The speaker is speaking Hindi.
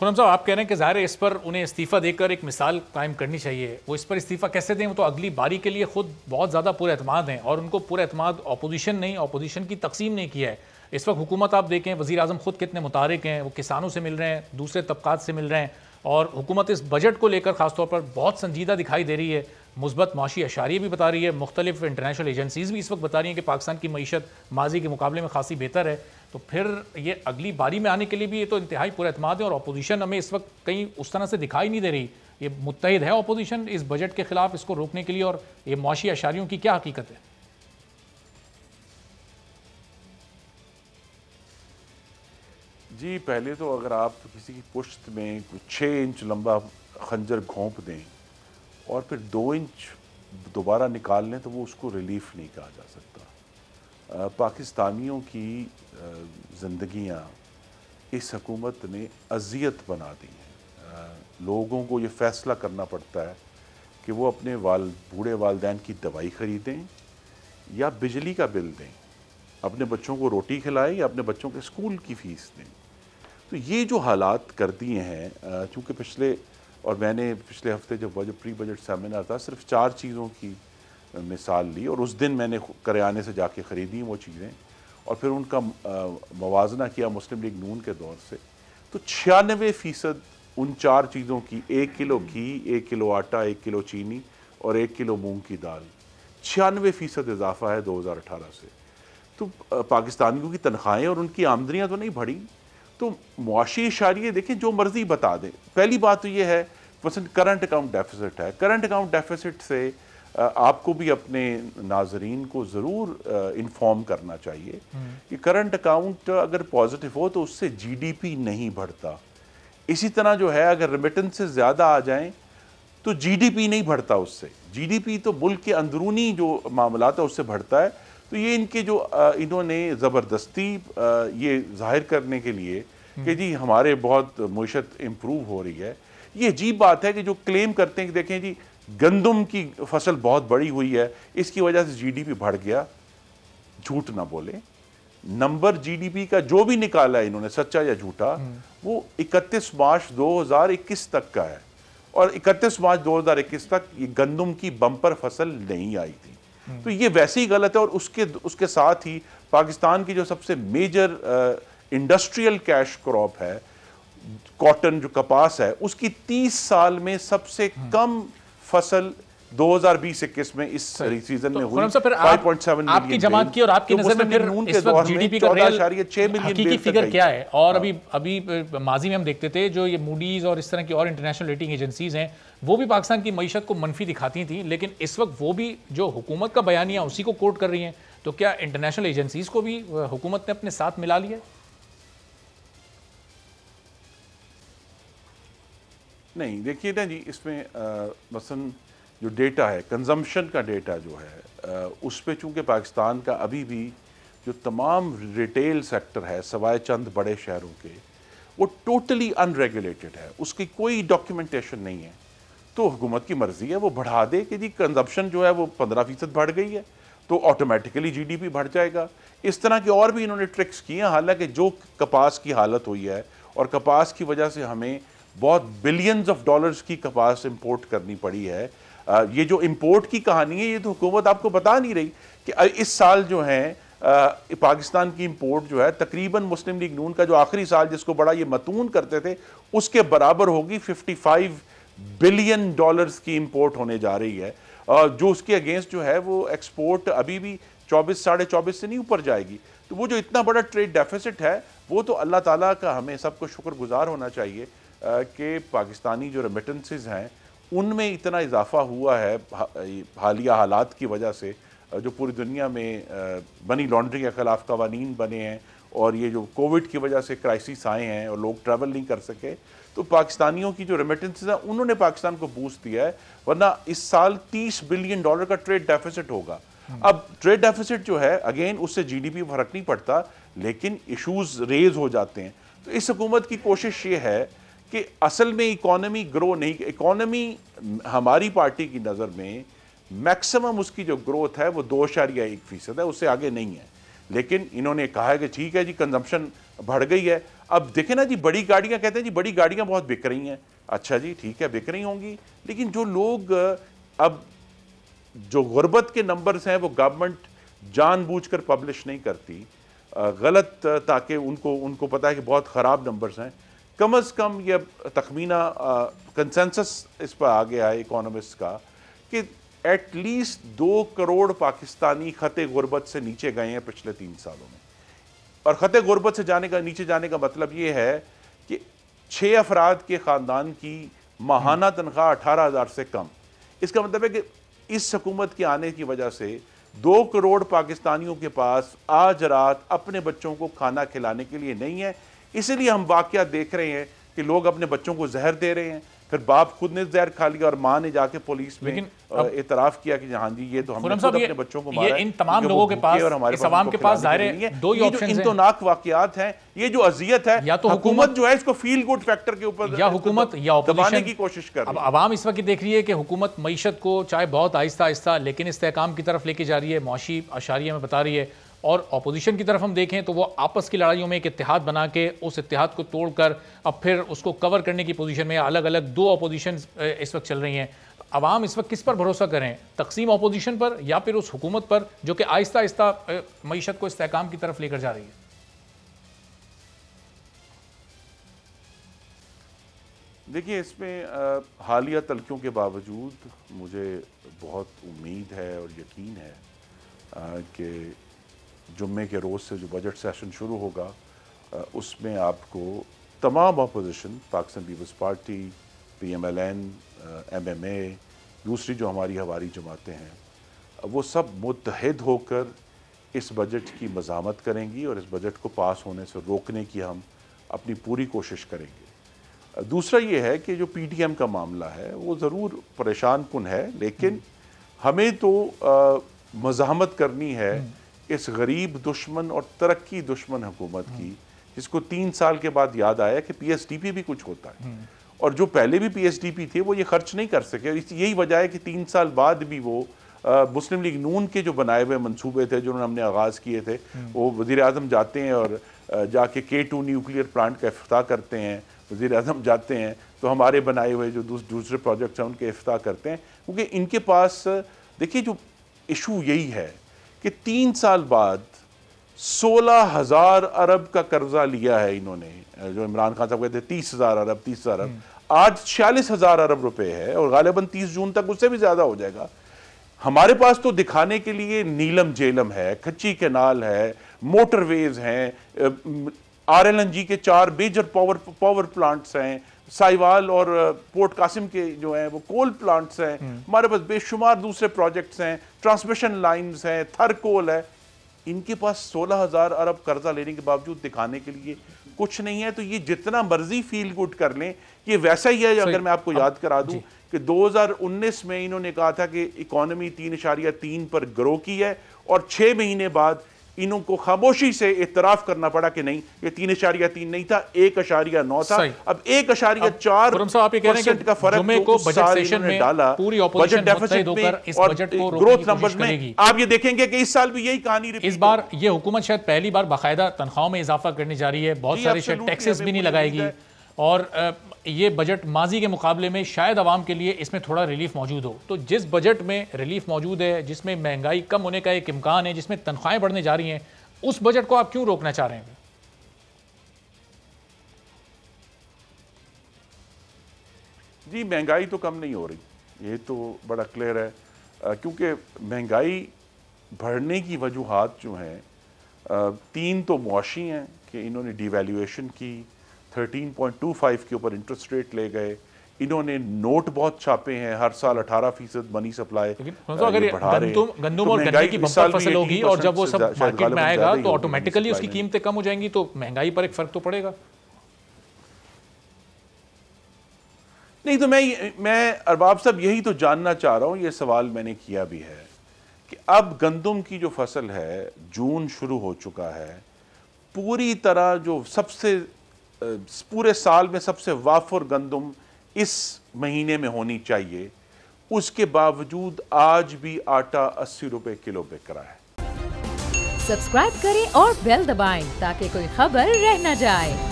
खुनम साहब आप कह रहे हैं कि ज़ाहिर है इस पर उन्हें इस्तीफ़ा देकर एक मिसाल कायम करनी चाहिए वो इस पर इस्तीफ़ा कैसे दें वो तो अगली बारी के लिए खुद बहुत ज़्यादा पूरे अतमाद हैं और उनको पूरे अतमाद अपोजिशन नहीं अपोजिशन की तकसीम नहीं किया है इस वक्त हुकूमत आप देखें वज़ी अजम ख़ुद कितने मुतारक हैं वो किसानों से मिल रहे हैं दूसरे तबक़ात से मिल रहे हैं और हुकूमत इस बजट को लेकर ख़ासतौर पर बहुत संजीदा दिखाई दे रही है मुस्बत माशी अशारे भी बता रही है मुख्तलिफ इंटरनेशनल एजेंसीज़ भी इस वक्त बता रही हैं कि पाकिस्तान की मीशत माजी के मुकाबले में खासी बेहतर है तो फिर ये अगली बारी में आने के लिए भी ये तो इंतहाई पूरा है और अपोजिशन हमें इस वक्त कहीं उस तरह से दिखाई नहीं दे रही ये मुतहद है अपोजिशन इस बजट के खिलाफ इसको रोकने के लिए और ये मुआशी अशारियों की क्या हकीकत है जी पहले तो अगर आप किसी की पुश्त में छः इंच लंबा खंजर घोंप दें और फिर दो इंच दोबारा निकाल लें तो वो उसको रिलीफ नहीं कहा जा सकता पाकिस्तानियों की जिंदगियां इस हकूमत ने अजियत बना दी हैं लोगों को ये फ़ैसला करना पड़ता है कि वो अपने वाल बूढ़े वालदेन की दवाई ख़रीदें या बिजली का बिल दें अपने बच्चों को रोटी खिलाएं या अपने बच्चों के स्कूल की फ़ीस दें तो ये जो हालात कर दिए हैं चूँकि पिछले और मैंने पिछले हफ्ते जब बजट प्री बजट सेमिनार था सिर्फ चार चीज़ों की मिसाल ली और उस दिन मैंने करियाने से जाके ख़रीदी वो चीज़ें और फिर उनका मवाजना किया मुस्लिम लीग नून के दौर से तो छियानवे फ़ीसद उन चार चीज़ों की एक किलो हम्म। घी एक किलो आटा एक किलो चीनी और एक किलो मूंग की दाल छियानवे फ़ीसद इजाफा है 2018 से तो पाकिस्तानियों की तनख्वाहें और उनकी आमदनियाँ तो नहीं बढ़ी तो मुआशी इशारे देखें जो मर्ज़ी बता दें पहली बात तो ये है पसंद करंट अकाउंट डेफिसिट है करंट अकाउंट डेफिसिट से आपको भी अपने नाजरीन को ज़रूर इन्फॉर्म करना चाहिए हम्म। कि करंट अकाउंट अगर पॉजिटिव हो तो उससे जीडीपी नहीं बढ़ता इसी तरह जो है अगर रिमिटेंस से ज़्यादा आ जाएं तो जीडीपी नहीं बढ़ता उससे जीडीपी तो मुल्क के अंदरूनी जो मामला है उससे बढ़ता है तो ये इनके जो इन्होंने ज़बरदस्ती ये जाहिर करने के लिए हम्म। कि जी हमारे बहुत मीशत इम्प्रूव हो रही है ये अजीब बात है कि जो क्लेम करते हैं कि देखें जी गंदम की फसल बहुत बड़ी हुई है इसकी वजह से जीडीपी बढ़ गया झूठ ना बोले नंबर जीडीपी का जो भी निकाला इन्होंने सच्चा या झूठा हम्म। वो 31 मार्च 2021 तक का है और 31 मार्च 2021 तक ये गंदम की बम्पर फसल नहीं आई थी हम्म। तो ये वैसे ही गलत है और उसके उसके साथ ही पाकिस्तान की जो सबसे मेजर इंडस्ट्रियल कैश क्रॉप है कॉटन जो कपास है उसकी 30 साल में सबसे हम्म। कम फसल 2020-21 में इस सीजन में तो हुई 5.7 मिलियन आपकी जमात की और आपकी तो नजर में फिर इस वक्त जीडीपी का हकीकी फिगर क्या है और हाँ। अभी अभी माजी में हम देखते थे जो ये मूडीज और इस तरह की और इंटरनेशनल रेटिंग एजेंसीज हैं वो भी पाकिस्तान की मीशत को मनफी दिखाती थी लेकिन इस वक्त वो भी जो हुकूमत का बयानिया उसी को कोट कर रही है तो क्या इंटरनेशनल एजेंसीज को भी हुकूमत ने अपने साथ मिला लिया है नहीं देखिए ना जी इसमें मसन जो डेटा है कंजम्पशन का डेटा जो है उस पर चूँकि पाकिस्तान का अभी भी जो तमाम रिटेल सेक्टर है सवाए चंद बड़े शहरों के वो टोटली अनरेगुलेटेड है उसकी कोई डॉक्यूमेंटेशन नहीं है तो हुकूमत की मर्ज़ी है वो बढ़ा दे कि जी कंजप्शन जो है वो पंद्रह फ़ीसद बढ़ गई है तो ऑटोमेटिकली जीडीपी बढ़ जाएगा इस तरह के और भी इन्होंने ट्रिक्स किए हैं हालांकि जो कपास की हालत हुई है और कपास की वजह से हमें बहुत बिलियंस ऑफ डॉलर्स की कपास इंपोर्ट करनी पड़ी है ये जो इंपोर्ट की कहानी है ये तो हुकूमत आपको बता नहीं रही कि इस साल जो है पाकिस्तान की इंपोर्ट जो है तकरीबन मुस्लिम लीग नून का जो आखिरी साल जिसको बड़ा ये मतून करते थे उसके बराबर होगी 55 बिलियन डॉलर्स की इम्पोर्ट होने जा रही है जो उसके अगेंस्ट जो है वो एक्सपोर्ट अभी भी चौबीस साढ़े चौबीस से नहीं ऊपर जाएगी तो वो जो इतना बड़ा ट्रेड डेफिसिट है वो तो अल्लाह ताला का हमें सबको शुक्रगुजार होना चाहिए कि पाकिस्तानी जो रेमिटेंसेज हैं उनमें इतना इजाफा हुआ है हालिया हालात की वजह से जो पूरी दुनिया में मनी लॉन्ड्रिंग के ख़िलाफ़ कवानीन बने हैं और ये जो कोविड की वजह से क्राइसिस आए हैं और लोग ट्रैवल नहीं कर सके तो पाकिस्तानियों की जो रेमिटेंसेज हैं उन्होंने पाकिस्तान को बूस्ट दिया है वरना इस साल 30 बिलियन डॉलर का ट्रेड डेफिसिट होगा हम्म। अब ट्रेड डेफिसिट जो है अगेन उससे जीडीपी पी फर्क नहीं पड़ता लेकिन इश्यूज रेज हो जाते हैं तो इस हुकूमत की कोशिश ये है कि असल में इकोनॉमी ग्रो नहीं इकोनॉमी हमारी पार्टी की नज़र में मैक्सिमम उसकी जो ग्रोथ है वो दो या एक फीसद है उससे आगे नहीं है लेकिन इन्होंने कहा है कि ठीक है जी कंजम्पशन बढ़ गई है अब देखें ना जी बड़ी गाड़ियाँ कहते हैं जी बड़ी गाड़ियाँ बहुत बिक रही हैं अच्छा जी ठीक है बिक रही होंगी लेकिन जो लोग अब जो गुर्बत के नंबर्स हैं वो गवर्नमेंट जानबूझकर पब्लिश नहीं करती गलत ताकि उनको उनको पता है कि बहुत ख़राब नंबर्स हैं कम अज़ कम यह तखमीना कंसेंसस इस पर आ गया है इकोनॉमिस्ट का कि एट लीस्ट दो करोड़ पाकिस्तानी ख़त गुर्बत से नीचे गए हैं पिछले तीन सालों में और ख़त गुरबत से जाने का नीचे जाने का मतलब ये है कि छः अफराद के ख़ानदान की माहाना हम्म। तनख्वाह अठारह हज़ार से कम इसका मतलब है कि इस हकूमत के आने की वजह से दो करोड़ पाकिस्तानियों के पास आज रात अपने बच्चों को खाना खिलाने के लिए नहीं है इसीलिए हम वाक्य देख रहे हैं कि लोग अपने बच्चों को जहर दे रहे हैं फिर बाप खुद ने जहर खा लिया और माँ ने जाके पुलिस में एतराफ किया कि हाँ जी ये तो हम अपने बच्चों को मारा इन तमाम लोगों के पास और हमारे तमाम के पास जाहिर दो हैं ये जो अजियत है या तो हुकूमत जो है इसको फील गुड फैक्टर के ऊपर या हुकूमत या दबाने की कोशिश कर अब आवाम इस वक्त देख रही है कि हुकूमत मीशत को चाहे बहुत आहिस्ता आहिस्ता लेकिन इस्तेकाम की तरफ लेके जा रही है मौशी अशारिया में बता रही है और अपोजिशन की तरफ हम देखें तो वो आपस की लड़ाइयों में एक इतिहाद बना के उस इतिहाद को तोड़कर अब फिर उसको कवर करने की पोजीशन में अलग अलग दो अपोजिशन इस वक्त चल रही हैं आवाम इस वक्त किस पर भरोसा करें तकसीम अपोजिशन पर या फिर उस हुकूमत पर जो कि आहिस्ता आहिस्ता मीशत को इसकाम की तरफ लेकर जा रही है देखिए इसमें हालिया तलखियों के बावजूद मुझे बहुत उम्मीद है और यकीन है कि जुम्मे के रोज़ से जो बजट सेशन शुरू होगा उसमें आपको तमाम opposition Pakistan peoples party P M L N M M A दूसरी जो हमारी हमारी जमातें हैं वो सब मुतहद होकर इस बजट की मजामत करेंगी और इस बजट को पास होने से रोकने की हम अपनी पूरी कोशिश करेंगे दूसरा ये है कि जो पी टी एम का मामला है वो ज़रूर परेशान कन है लेकिन हम्म। हमें तो मजामत करनी है हम्म। इस गरीब दुश्मन और तरक्की दुश्मन हुकूमत की जिसको तीन साल के बाद याद आया कि पीएसडीपी भी कुछ होता है हम्म। और जो पहले भी पीएसडीपी थे वो ये खर्च नहीं कर सके यही वजह है कि तीन साल बाद भी वो आ, मुस्लिम लीग नून के जो बनाए हुए मंसूबे थे जिन्होंने हमने आगाज़ किए थे हम्म। वो वजीर अजम जाते हैं और जाके के टू न्यूक्लियर प्लांट का अफ्ताह करते हैं वजीर अजम जाते हैं तो हमारे बनाए हुए जो दूस, दूसरे प्रोजेक्ट्स हैं उनके अफ्ताह करते हैं क्योंकि इनके पास देखिए जो इशू यही है कि तीन साल बाद सोलह हज़ार अरब का कर्जा लिया है इन्होंने जो इमरान खान साहब कहते तीस हज़ार अरब तीस हज़ार अरब हम्म। आज छियालीस हज़ार अरब रुपए है और गालिबा तीस जून तक उससे भी ज़्यादा हो जाएगा हमारे पास तो दिखाने के लिए नीलम जेलम है खच्ची केनाल है मोटरवेज हैं आर एल एन जी के चार मेजर पावर पावर प्लांट्स हैं साइवाल और पोर्ट कासिम के जो हैं वो कोल प्लांट्स हैं हम्म। हमारे पास बेशुमार दूसरे प्रोजेक्ट्स हैं ट्रांसमिशन लाइंस हैं थरकोल है इनके पास 16000 अरब कर्जा लेने के बावजूद दिखाने के लिए कुछ नहीं है तो ये जितना मर्जी फील गुड कर लें ये वैसा ही है अगर मैं आपको याद करा दूं कि 2019 में इन्होंने कहा था कि इकोनॉमी तीन इशारिया तीन पर ग्रो की है और छः महीने बाद को खामोशी से इतराफ करना पड़ा कि नहीं ये तीन अशारिया तीन नहीं था एक अशारिया नौ था अब एक अशारिया चार परसेंट का फर्क तो को सेशन में डाला पूरी बजट डेफिसिट में और ग्रोथ नंबर में आप ये देखेंगे कि इस साल भी यही कहानी इस बार ये हुकूमत शायद पहली बार बाकायदा तनख्वाहों में इजाफा करने जा रही है बहुत सारे शायद टैक्सेस भी नहीं लगाएगी और ये बजट माजी के मुकाबले में शायद आवाम के लिए इसमें थोड़ा रिलीफ मौजूद हो तो जिस बजट में रिलीफ मौजूद है जिसमें महंगाई कम होने का एक इम्कान है जिसमें तनख्वाहें बढ़ने जा रही हैं उस बजट को आप क्यों रोकना चाह रहे हैं जी महंगाई तो कम नहीं हो रही ये तो बड़ा क्लियर है क्योंकि महंगाई बढ़ने की वजूहत जो हैं तीन तो मुआशी हैं कि इन्होंने डिवेल्यूशन की 13.25 के ऊपर इंटरेस्ट रेट ले गए इन्होंने नोट बहुत छापे हैं हर साल 18 फीसद मनी सप्लाई अगर गंदुम तो और गन्ने की बंपर फसल होगी और जब वो सब मार्केट में आएगा तो ऑटोमेटिकली उसकी कीमतें कम हो जाएंगी तो महंगाई पर एक फर्क तो पड़ेगा नहीं तो मैं मैं अरबाब साहब यही तो जानना चाह रहा हूं ये सवाल मैंने किया भी है कि अब गंदुम की जो फसल है जून शुरू हो चुका है पूरी तरह जो सबसे पूरे साल में सबसे वाफुर गंदम इस महीने में होनी चाहिए उसके बावजूद आज भी आटा अस्सी रुपए किलो बिक रहा है सब्सक्राइब करें और बेल दबाएं ताकि कोई खबर रह न जाए